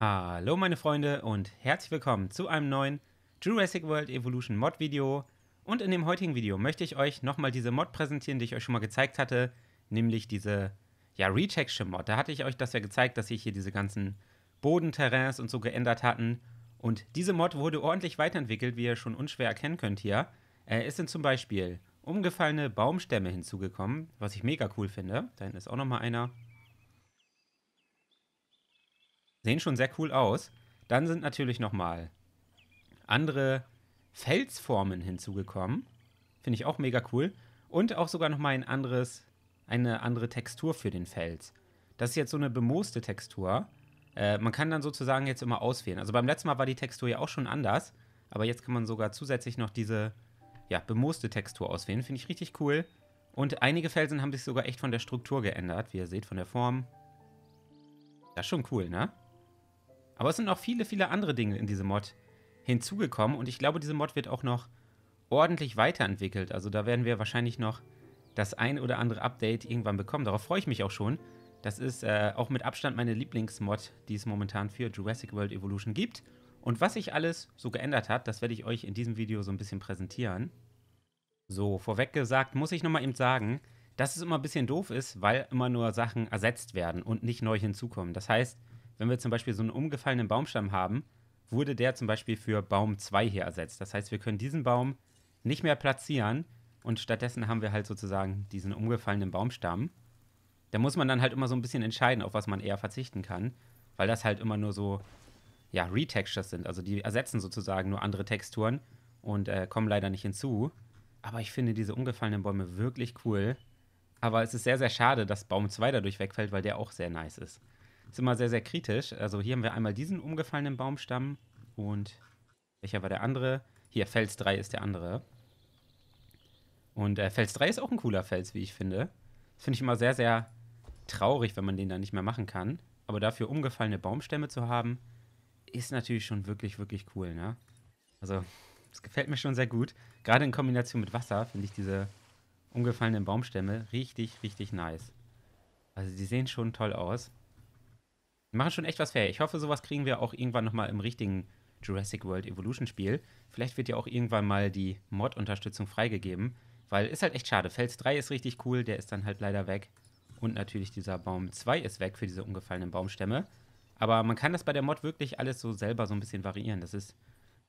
Hallo meine Freunde und herzlich willkommen zu einem neuen Jurassic World Evolution Mod Video. Und in dem heutigen Video möchte ich euch nochmal diese Mod präsentieren, die ich euch schon mal gezeigt hatte, nämlich diese ja, Retection Mod. Da hatte ich euch das ja gezeigt, dass sich hier diese ganzen Bodenterrains und so geändert hatten. Und diese Mod wurde ordentlich weiterentwickelt, wie ihr schon unschwer erkennen könnt hier. Äh, es sind zum Beispiel umgefallene Baumstämme hinzugekommen, was ich mega cool finde. Da hinten ist auch nochmal einer sehen schon sehr cool aus. Dann sind natürlich nochmal andere Felsformen hinzugekommen. Finde ich auch mega cool. Und auch sogar nochmal ein anderes, eine andere Textur für den Fels. Das ist jetzt so eine bemooste Textur. Äh, man kann dann sozusagen jetzt immer auswählen. Also beim letzten Mal war die Textur ja auch schon anders. Aber jetzt kann man sogar zusätzlich noch diese ja, bemooste Textur auswählen. Finde ich richtig cool. Und einige Felsen haben sich sogar echt von der Struktur geändert, wie ihr seht, von der Form. Das ist schon cool, ne? Aber es sind noch viele, viele andere Dinge in diese Mod hinzugekommen und ich glaube, diese Mod wird auch noch ordentlich weiterentwickelt. Also da werden wir wahrscheinlich noch das ein oder andere Update irgendwann bekommen. Darauf freue ich mich auch schon. Das ist äh, auch mit Abstand meine Lieblingsmod, die es momentan für Jurassic World Evolution gibt. Und was sich alles so geändert hat, das werde ich euch in diesem Video so ein bisschen präsentieren. So, vorweg gesagt, muss ich nochmal eben sagen, dass es immer ein bisschen doof ist, weil immer nur Sachen ersetzt werden und nicht neu hinzukommen. Das heißt, wenn wir zum Beispiel so einen umgefallenen Baumstamm haben, wurde der zum Beispiel für Baum 2 hier ersetzt. Das heißt, wir können diesen Baum nicht mehr platzieren und stattdessen haben wir halt sozusagen diesen umgefallenen Baumstamm. Da muss man dann halt immer so ein bisschen entscheiden, auf was man eher verzichten kann, weil das halt immer nur so, ja, Retextures sind. Also die ersetzen sozusagen nur andere Texturen und äh, kommen leider nicht hinzu. Aber ich finde diese umgefallenen Bäume wirklich cool. Aber es ist sehr, sehr schade, dass Baum 2 dadurch wegfällt, weil der auch sehr nice ist. Ist immer sehr, sehr kritisch. Also hier haben wir einmal diesen umgefallenen Baumstamm und welcher war der andere? Hier, Fels 3 ist der andere. Und äh, Fels 3 ist auch ein cooler Fels, wie ich finde. Das finde ich immer sehr, sehr traurig, wenn man den dann nicht mehr machen kann. Aber dafür umgefallene Baumstämme zu haben, ist natürlich schon wirklich, wirklich cool, ne? Also, das gefällt mir schon sehr gut. Gerade in Kombination mit Wasser finde ich diese umgefallenen Baumstämme richtig, richtig nice. Also, die sehen schon toll aus. Die machen schon echt was fair. Ich hoffe, sowas kriegen wir auch irgendwann nochmal im richtigen Jurassic World Evolution Spiel. Vielleicht wird ja auch irgendwann mal die Mod-Unterstützung freigegeben, weil ist halt echt schade. Fels 3 ist richtig cool, der ist dann halt leider weg. Und natürlich dieser Baum 2 ist weg für diese umgefallenen Baumstämme. Aber man kann das bei der Mod wirklich alles so selber so ein bisschen variieren. Das ist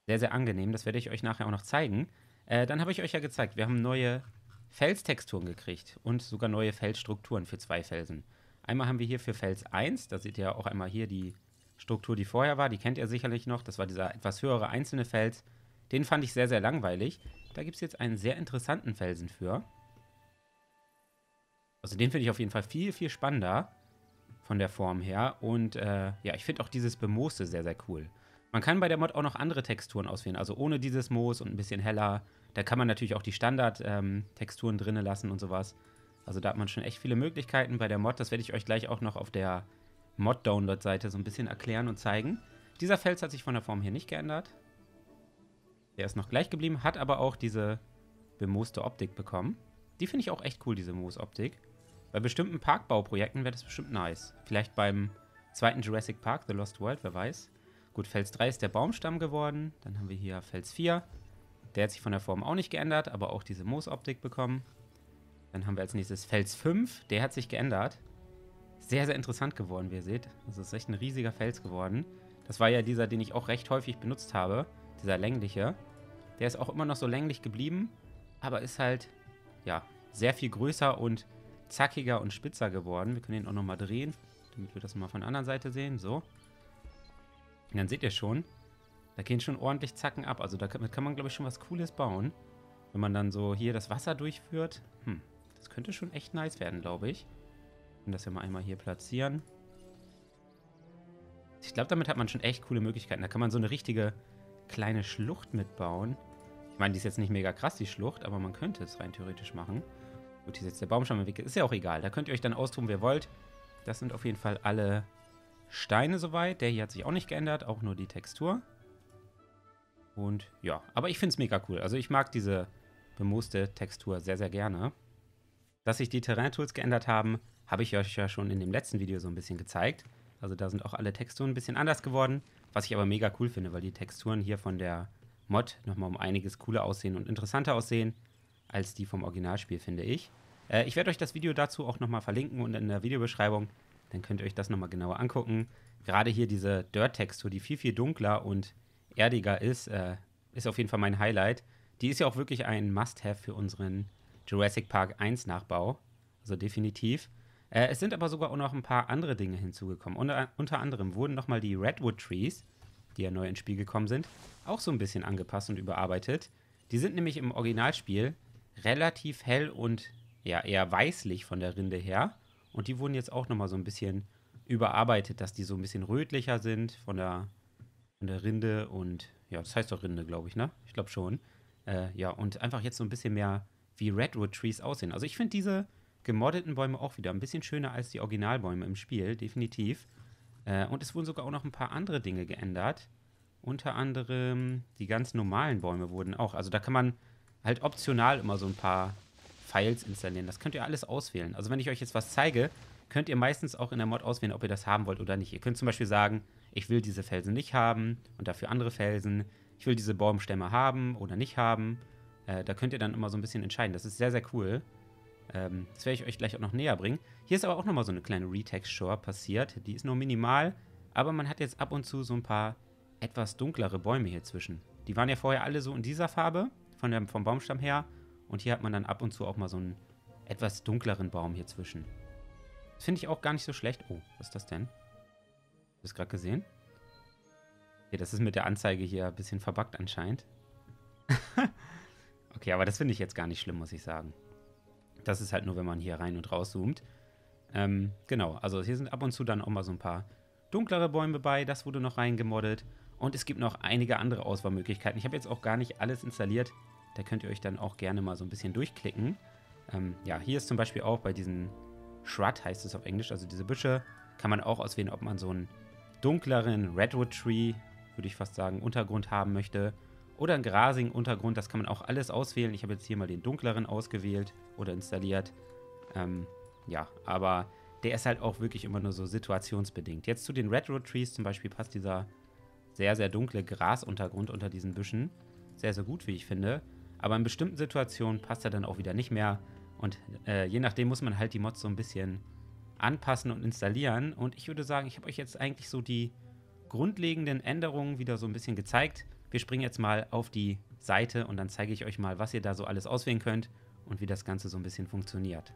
sehr, sehr angenehm. Das werde ich euch nachher auch noch zeigen. Äh, dann habe ich euch ja gezeigt, wir haben neue Felstexturen gekriegt und sogar neue Felsstrukturen für zwei Felsen. Einmal haben wir hier für Fels 1, da seht ihr ja auch einmal hier die Struktur, die vorher war. Die kennt ihr sicherlich noch. Das war dieser etwas höhere einzelne Fels. Den fand ich sehr, sehr langweilig. Da gibt es jetzt einen sehr interessanten Felsen für. Also den finde ich auf jeden Fall viel, viel spannender von der Form her. Und äh, ja, ich finde auch dieses Bemooste sehr, sehr cool. Man kann bei der Mod auch noch andere Texturen auswählen. Also ohne dieses Moos und ein bisschen heller. Da kann man natürlich auch die Standard-Texturen ähm, drinne lassen und sowas. Also da hat man schon echt viele Möglichkeiten bei der Mod. Das werde ich euch gleich auch noch auf der Mod-Download-Seite so ein bisschen erklären und zeigen. Dieser Fels hat sich von der Form hier nicht geändert. Der ist noch gleich geblieben, hat aber auch diese bemooste Optik bekommen. Die finde ich auch echt cool, diese Moos-Optik. Bei bestimmten Parkbauprojekten wäre das bestimmt nice. Vielleicht beim zweiten Jurassic Park, The Lost World, wer weiß. Gut, Fels 3 ist der Baumstamm geworden. Dann haben wir hier Fels 4. Der hat sich von der Form auch nicht geändert, aber auch diese Moos-Optik bekommen. Dann haben wir als nächstes Fels 5. Der hat sich geändert. Sehr, sehr interessant geworden, wie ihr seht. Das also, ist echt ein riesiger Fels geworden. Das war ja dieser, den ich auch recht häufig benutzt habe. Dieser längliche. Der ist auch immer noch so länglich geblieben, aber ist halt, ja, sehr viel größer und zackiger und spitzer geworden. Wir können ihn auch nochmal drehen, damit wir das mal von der anderen Seite sehen. So. Und dann seht ihr schon, da gehen schon ordentlich Zacken ab. Also damit kann man, glaube ich, schon was Cooles bauen. Wenn man dann so hier das Wasser durchführt. Hm, das könnte schon echt nice werden, glaube ich. Und das ja mal einmal hier platzieren. Ich glaube, damit hat man schon echt coole Möglichkeiten. Da kann man so eine richtige kleine Schlucht mitbauen. Ich meine, die ist jetzt nicht mega krass, die Schlucht, aber man könnte es rein theoretisch machen. Gut, hier ist jetzt der Baumstamm im Weg. Ist ja auch egal. Da könnt ihr euch dann austoben, wer wollt. Das sind auf jeden Fall alle Steine soweit. Der hier hat sich auch nicht geändert, auch nur die Textur. Und ja, aber ich finde es mega cool. Also ich mag diese bemooste Textur sehr, sehr gerne. Dass sich die Terrain-Tools geändert haben, habe ich euch ja schon in dem letzten Video so ein bisschen gezeigt. Also da sind auch alle Texturen ein bisschen anders geworden, was ich aber mega cool finde, weil die Texturen hier von der Mod nochmal um einiges cooler aussehen und interessanter aussehen als die vom Originalspiel, finde ich. Äh, ich werde euch das Video dazu auch nochmal verlinken und in der Videobeschreibung. Dann könnt ihr euch das nochmal genauer angucken. Gerade hier diese Dirt-Textur, die viel, viel dunkler und erdiger ist, äh, ist auf jeden Fall mein Highlight. Die ist ja auch wirklich ein Must-Have für unseren Jurassic Park 1 Nachbau. Also definitiv. Äh, es sind aber sogar auch noch ein paar andere Dinge hinzugekommen. Unter, unter anderem wurden nochmal die Redwood Trees, die ja neu ins Spiel gekommen sind, auch so ein bisschen angepasst und überarbeitet. Die sind nämlich im Originalspiel relativ hell und ja, eher weißlich von der Rinde her. Und die wurden jetzt auch nochmal so ein bisschen überarbeitet, dass die so ein bisschen rötlicher sind von der, von der Rinde und ja, das heißt doch Rinde, glaube ich, ne? Ich glaube schon. Äh, ja, und einfach jetzt so ein bisschen mehr wie Redwood Trees aussehen. Also ich finde diese gemoddeten Bäume auch wieder ein bisschen schöner als die Originalbäume im Spiel, definitiv. Äh, und es wurden sogar auch noch ein paar andere Dinge geändert. Unter anderem die ganz normalen Bäume wurden auch. Also da kann man halt optional immer so ein paar Files installieren. Das könnt ihr alles auswählen. Also wenn ich euch jetzt was zeige, könnt ihr meistens auch in der Mod auswählen, ob ihr das haben wollt oder nicht. Ihr könnt zum Beispiel sagen, ich will diese Felsen nicht haben und dafür andere Felsen. Ich will diese Baumstämme haben oder nicht haben. Äh, da könnt ihr dann immer so ein bisschen entscheiden. Das ist sehr, sehr cool. Ähm, das werde ich euch gleich auch noch näher bringen. Hier ist aber auch nochmal so eine kleine Retexture passiert. Die ist nur minimal, aber man hat jetzt ab und zu so ein paar etwas dunklere Bäume hier zwischen. Die waren ja vorher alle so in dieser Farbe, von der, vom Baumstamm her. Und hier hat man dann ab und zu auch mal so einen etwas dunkleren Baum hier zwischen. Das finde ich auch gar nicht so schlecht. Oh, was ist das denn? Habt ihr das gerade gesehen? Ja, das ist mit der Anzeige hier ein bisschen verbuggt anscheinend okay, aber das finde ich jetzt gar nicht schlimm, muss ich sagen. Das ist halt nur, wenn man hier rein und rauszoomt. Ähm, genau, also hier sind ab und zu dann auch mal so ein paar dunklere Bäume bei. Das wurde noch reingemodelt. Und es gibt noch einige andere Auswahlmöglichkeiten. Ich habe jetzt auch gar nicht alles installiert. Da könnt ihr euch dann auch gerne mal so ein bisschen durchklicken. Ähm, ja, hier ist zum Beispiel auch bei diesen Shrub, heißt es auf Englisch, also diese Büsche, kann man auch auswählen, ob man so einen dunkleren Redwood Tree, würde ich fast sagen, Untergrund haben möchte oder einen grasigen Untergrund. Das kann man auch alles auswählen. Ich habe jetzt hier mal den dunkleren ausgewählt oder installiert. Ähm, ja, aber der ist halt auch wirklich immer nur so situationsbedingt. Jetzt zu den Redwood Trees zum Beispiel passt dieser sehr, sehr dunkle Grasuntergrund unter diesen Büschen sehr, sehr gut, wie ich finde. Aber in bestimmten Situationen passt er dann auch wieder nicht mehr. Und äh, je nachdem muss man halt die Mods so ein bisschen anpassen und installieren. Und ich würde sagen, ich habe euch jetzt eigentlich so die grundlegenden Änderungen wieder so ein bisschen gezeigt. Wir springen jetzt mal auf die Seite und dann zeige ich euch mal, was ihr da so alles auswählen könnt und wie das Ganze so ein bisschen funktioniert.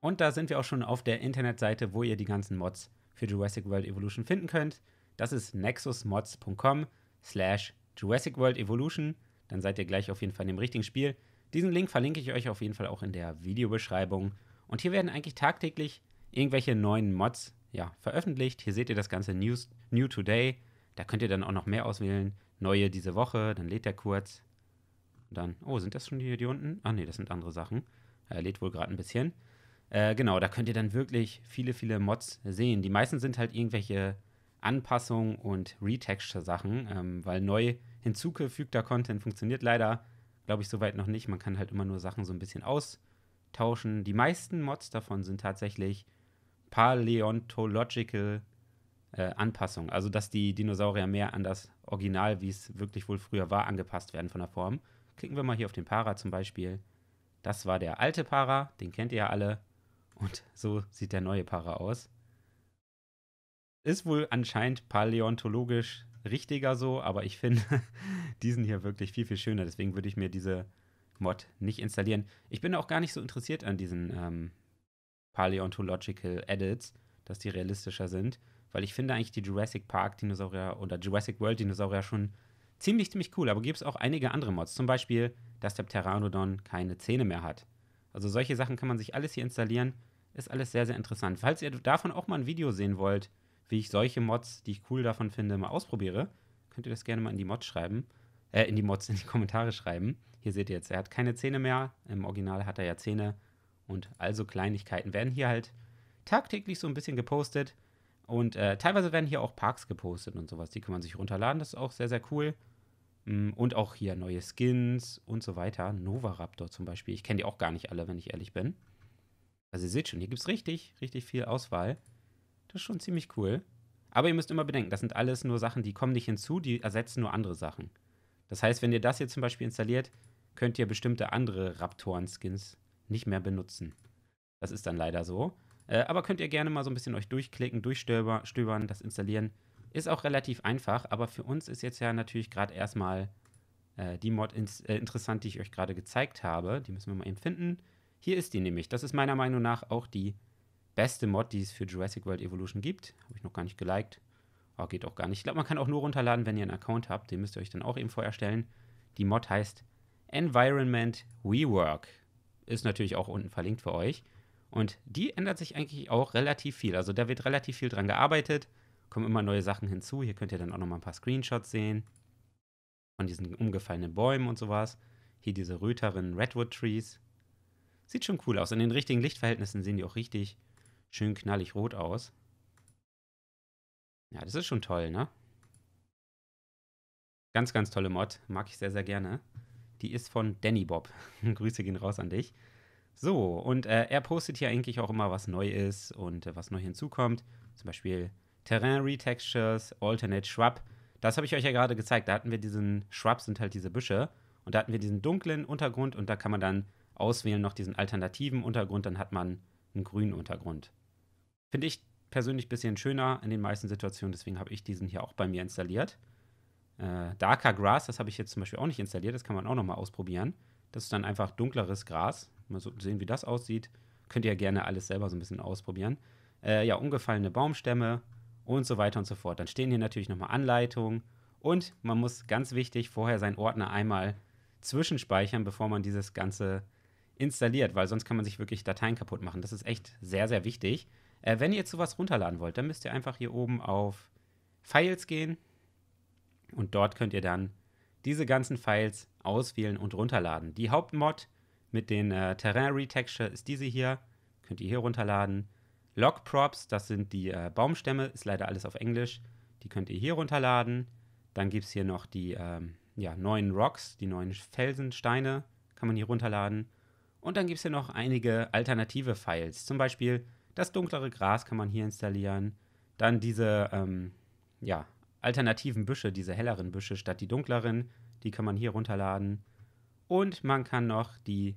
Und da sind wir auch schon auf der Internetseite, wo ihr die ganzen Mods für Jurassic World Evolution finden könnt. Das ist nexusmods.com slash Jurassic World Evolution. Dann seid ihr gleich auf jeden Fall in dem richtigen Spiel. Diesen Link verlinke ich euch auf jeden Fall auch in der Videobeschreibung. Und hier werden eigentlich tagtäglich irgendwelche neuen Mods ja, veröffentlicht. Hier seht ihr das ganze News, New Today. Da könnt ihr dann auch noch mehr auswählen neue diese Woche, dann lädt er kurz. Dann, oh, sind das schon die hier unten? Ah, nee, das sind andere Sachen. Er lädt wohl gerade ein bisschen. Äh, genau, da könnt ihr dann wirklich viele, viele Mods sehen. Die meisten sind halt irgendwelche Anpassungen und Retexture-Sachen, ähm, weil neu hinzugefügter Content funktioniert leider, glaube ich, soweit noch nicht. Man kann halt immer nur Sachen so ein bisschen austauschen. Die meisten Mods davon sind tatsächlich Paleontological äh, Anpassung. Also, dass die Dinosaurier mehr an das Original, wie es wirklich wohl früher war, angepasst werden von der Form. Klicken wir mal hier auf den Para zum Beispiel. Das war der alte Para, den kennt ihr ja alle. Und so sieht der neue Para aus. Ist wohl anscheinend paläontologisch richtiger so, aber ich finde diesen hier wirklich viel, viel schöner. Deswegen würde ich mir diese Mod nicht installieren. Ich bin auch gar nicht so interessiert an diesen ähm, Paleontological Edits, dass die realistischer sind weil ich finde eigentlich die Jurassic Park Dinosaurier oder Jurassic World Dinosaurier schon ziemlich, ziemlich cool. Aber gibt es auch einige andere Mods. Zum Beispiel, dass der Pteranodon keine Zähne mehr hat. Also solche Sachen kann man sich alles hier installieren. Ist alles sehr, sehr interessant. Falls ihr davon auch mal ein Video sehen wollt, wie ich solche Mods, die ich cool davon finde, mal ausprobiere, könnt ihr das gerne mal in die Mods schreiben. Äh, in die Mods, in die Kommentare schreiben. Hier seht ihr jetzt, er hat keine Zähne mehr. Im Original hat er ja Zähne. Und also Kleinigkeiten werden hier halt tagtäglich so ein bisschen gepostet. Und äh, teilweise werden hier auch Parks gepostet und sowas. Die kann man sich runterladen. Das ist auch sehr, sehr cool. Mm, und auch hier neue Skins und so weiter. Nova Raptor zum Beispiel. Ich kenne die auch gar nicht alle, wenn ich ehrlich bin. Also ihr seht schon, hier gibt es richtig, richtig viel Auswahl. Das ist schon ziemlich cool. Aber ihr müsst immer bedenken, das sind alles nur Sachen, die kommen nicht hinzu, die ersetzen nur andere Sachen. Das heißt, wenn ihr das hier zum Beispiel installiert, könnt ihr bestimmte andere Raptoren-Skins nicht mehr benutzen. Das ist dann leider so. Äh, aber könnt ihr gerne mal so ein bisschen euch durchklicken, durchstöbern, das installieren. Ist auch relativ einfach, aber für uns ist jetzt ja natürlich gerade erstmal äh, die Mod ins, äh, interessant, die ich euch gerade gezeigt habe. Die müssen wir mal eben finden. Hier ist die nämlich. Das ist meiner Meinung nach auch die beste Mod, die es für Jurassic World Evolution gibt. Habe ich noch gar nicht geliked. Oh, geht auch gar nicht. Ich glaube, man kann auch nur runterladen, wenn ihr einen Account habt. Den müsst ihr euch dann auch eben vorherstellen. Die Mod heißt Environment Rework. Ist natürlich auch unten verlinkt für euch. Und die ändert sich eigentlich auch relativ viel. Also da wird relativ viel dran gearbeitet, kommen immer neue Sachen hinzu. Hier könnt ihr dann auch nochmal ein paar Screenshots sehen von diesen umgefallenen Bäumen und sowas. Hier diese Röteren Redwood Trees. Sieht schon cool aus. In den richtigen Lichtverhältnissen sehen die auch richtig schön knallig rot aus. Ja, das ist schon toll, ne? Ganz, ganz tolle Mod. Mag ich sehr, sehr gerne. Die ist von Danny Bob. Grüße gehen raus an dich. So, und äh, er postet hier eigentlich auch immer, was neu ist und äh, was neu hinzukommt. Zum Beispiel Terrain Retextures, Alternate Shrub. Das habe ich euch ja gerade gezeigt. Da hatten wir diesen Shrub, sind halt diese Büsche. Und da hatten wir diesen dunklen Untergrund und da kann man dann auswählen noch diesen alternativen Untergrund. Dann hat man einen grünen Untergrund. Finde ich persönlich ein bisschen schöner in den meisten Situationen. Deswegen habe ich diesen hier auch bei mir installiert. Äh, Darker Grass, das habe ich jetzt zum Beispiel auch nicht installiert. Das kann man auch nochmal ausprobieren. Das ist dann einfach dunkleres Gras, mal so sehen, wie das aussieht. Könnt ihr ja gerne alles selber so ein bisschen ausprobieren. Äh, ja, umgefallene Baumstämme und so weiter und so fort. Dann stehen hier natürlich nochmal Anleitungen und man muss ganz wichtig vorher seinen Ordner einmal zwischenspeichern, bevor man dieses Ganze installiert, weil sonst kann man sich wirklich Dateien kaputt machen. Das ist echt sehr, sehr wichtig. Äh, wenn ihr jetzt sowas runterladen wollt, dann müsst ihr einfach hier oben auf Files gehen und dort könnt ihr dann diese ganzen Files auswählen und runterladen. Die Hauptmod mit den äh, Terrain-Retexture ist diese hier. Könnt ihr hier runterladen. Log Props, das sind die äh, Baumstämme, ist leider alles auf Englisch. Die könnt ihr hier runterladen. Dann gibt es hier noch die ähm, ja, neuen Rocks, die neuen Felsensteine, kann man hier runterladen. Und dann gibt es hier noch einige alternative Files. Zum Beispiel das dunklere Gras kann man hier installieren. Dann diese ähm, ja, alternativen Büsche, diese helleren Büsche statt die dunkleren, die kann man hier runterladen. Und man kann noch die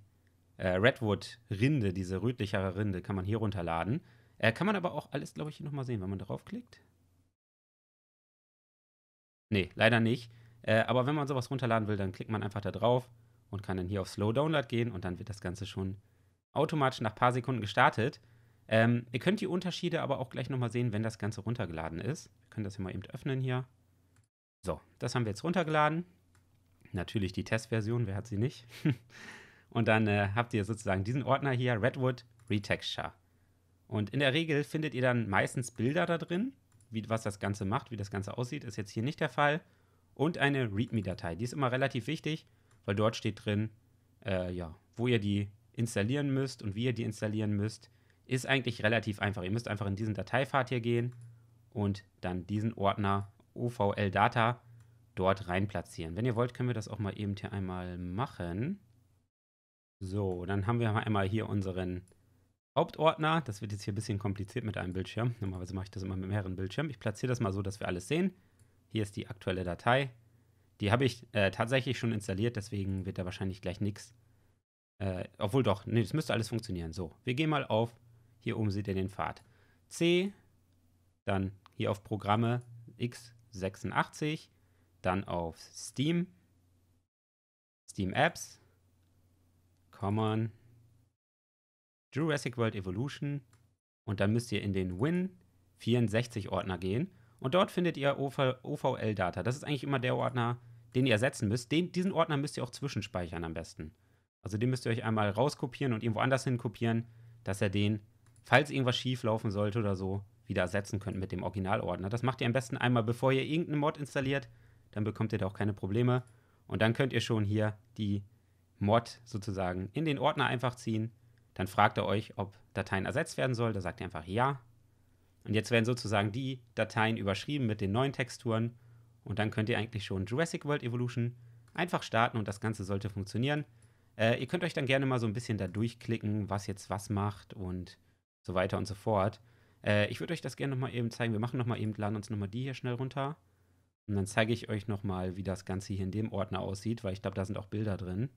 äh, Redwood-Rinde, diese rötlichere Rinde, kann man hier runterladen. Äh, kann man aber auch alles, glaube ich, hier nochmal sehen, wenn man draufklickt. Nee, leider nicht. Äh, aber wenn man sowas runterladen will, dann klickt man einfach da drauf und kann dann hier auf Slow Download gehen und dann wird das Ganze schon automatisch nach ein paar Sekunden gestartet. Ähm, ihr könnt die Unterschiede aber auch gleich nochmal sehen, wenn das Ganze runtergeladen ist. Wir können das hier mal eben öffnen hier. So, das haben wir jetzt runtergeladen. Natürlich die Testversion, wer hat sie nicht? und dann äh, habt ihr sozusagen diesen Ordner hier, Redwood Retexture. Und in der Regel findet ihr dann meistens Bilder da drin, wie, was das Ganze macht, wie das Ganze aussieht, ist jetzt hier nicht der Fall. Und eine README-Datei, die ist immer relativ wichtig, weil dort steht drin, äh, ja, wo ihr die installieren müsst und wie ihr die installieren müsst, ist eigentlich relativ einfach. Ihr müsst einfach in diesen Dateipfad hier gehen und dann diesen Ordner OVL Data dort rein platzieren. Wenn ihr wollt, können wir das auch mal eben hier einmal machen. So, dann haben wir einmal hier unseren Hauptordner. Das wird jetzt hier ein bisschen kompliziert mit einem Bildschirm. Normalerweise mache ich das immer mit mehreren Bildschirmen. Ich platziere das mal so, dass wir alles sehen. Hier ist die aktuelle Datei. Die habe ich äh, tatsächlich schon installiert, deswegen wird da wahrscheinlich gleich nichts. Äh, obwohl doch, nee, das müsste alles funktionieren. So, wir gehen mal auf, hier oben seht ihr den Pfad. C, dann hier auf Programme x86, dann auf Steam, Steam Apps, Common, Jurassic World Evolution und dann müsst ihr in den Win64-Ordner gehen und dort findet ihr OVL-Data. Das ist eigentlich immer der Ordner, den ihr ersetzen müsst. Den, diesen Ordner müsst ihr auch zwischenspeichern am besten. Also den müsst ihr euch einmal rauskopieren und irgendwo anders hin kopieren, dass er den, falls irgendwas schief laufen sollte oder so, wieder ersetzen könnt mit dem Originalordner. Das macht ihr am besten einmal, bevor ihr irgendeinen Mod installiert, dann bekommt ihr da auch keine Probleme. Und dann könnt ihr schon hier die Mod sozusagen in den Ordner einfach ziehen. Dann fragt er euch, ob Dateien ersetzt werden soll. Da sagt ihr einfach ja. Und jetzt werden sozusagen die Dateien überschrieben mit den neuen Texturen. Und dann könnt ihr eigentlich schon Jurassic World Evolution einfach starten und das Ganze sollte funktionieren. Äh, ihr könnt euch dann gerne mal so ein bisschen da durchklicken, was jetzt was macht und so weiter und so fort. Äh, ich würde euch das gerne nochmal eben zeigen. Wir machen nochmal eben, laden uns nochmal die hier schnell runter. Und dann zeige ich euch nochmal, wie das Ganze hier in dem Ordner aussieht, weil ich glaube, da sind auch Bilder drin.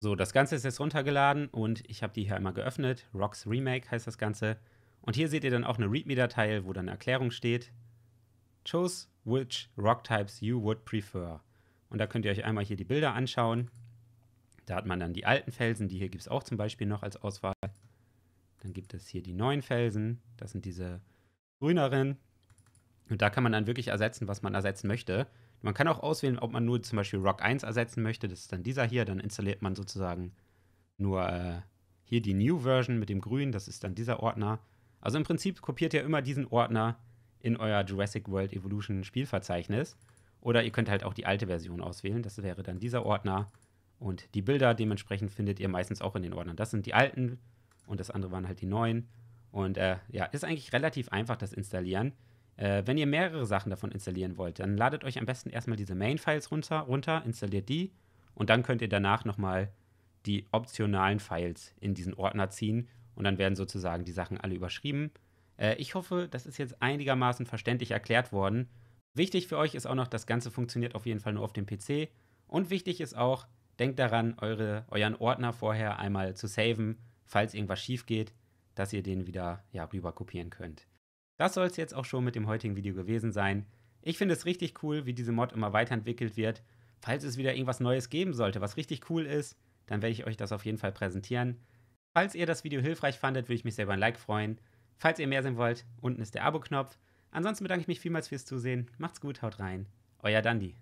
So, das Ganze ist jetzt runtergeladen und ich habe die hier einmal geöffnet. Rocks Remake heißt das Ganze. Und hier seht ihr dann auch eine README-Datei, wo dann eine Erklärung steht. Choose which rock types you would prefer. Und da könnt ihr euch einmal hier die Bilder anschauen. Da hat man dann die alten Felsen, die hier gibt es auch zum Beispiel noch als Auswahl. Dann gibt es hier die neuen Felsen, das sind diese grüneren. Und da kann man dann wirklich ersetzen, was man ersetzen möchte. Man kann auch auswählen, ob man nur zum Beispiel Rock 1 ersetzen möchte. Das ist dann dieser hier. Dann installiert man sozusagen nur äh, hier die New Version mit dem Grün. Das ist dann dieser Ordner. Also im Prinzip kopiert ihr immer diesen Ordner in euer Jurassic World Evolution Spielverzeichnis. Oder ihr könnt halt auch die alte Version auswählen. Das wäre dann dieser Ordner. Und die Bilder dementsprechend findet ihr meistens auch in den Ordnern. Das sind die alten und das andere waren halt die neuen. Und äh, ja, ist eigentlich relativ einfach, das Installieren. Äh, wenn ihr mehrere Sachen davon installieren wollt, dann ladet euch am besten erstmal diese Main-Files runter, runter, installiert die und dann könnt ihr danach nochmal die optionalen Files in diesen Ordner ziehen und dann werden sozusagen die Sachen alle überschrieben. Äh, ich hoffe, das ist jetzt einigermaßen verständlich erklärt worden. Wichtig für euch ist auch noch, das Ganze funktioniert auf jeden Fall nur auf dem PC. Und wichtig ist auch, denkt daran, eure, euren Ordner vorher einmal zu saven, falls irgendwas schief geht, dass ihr den wieder ja, rüber kopieren könnt. Das soll es jetzt auch schon mit dem heutigen Video gewesen sein. Ich finde es richtig cool, wie diese Mod immer weiterentwickelt wird. Falls es wieder irgendwas Neues geben sollte, was richtig cool ist, dann werde ich euch das auf jeden Fall präsentieren. Falls ihr das Video hilfreich fandet, würde ich mich selber ein Like freuen. Falls ihr mehr sehen wollt, unten ist der Abo-Knopf. Ansonsten bedanke ich mich vielmals fürs Zusehen. Macht's gut, haut rein. Euer Dandy.